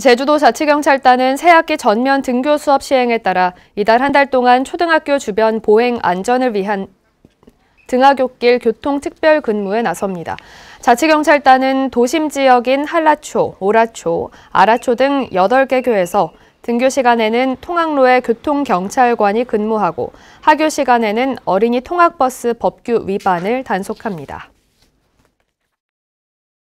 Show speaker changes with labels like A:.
A: 제주도 자치경찰단은 새학기 전면 등교 수업 시행에 따라 이달 한 달 동안 초등학교 주변 보행 안전을 위한 등하굣길 교통특별 근무에 나섭니다. 자치경찰단은 도심 지역인 한라초, 오라초, 아라초 등 8개 교에서 등교 시간에는 통학로에 교통경찰관이 근무하고 하교 시간에는 어린이 통학버스 법규 위반을 단속합니다.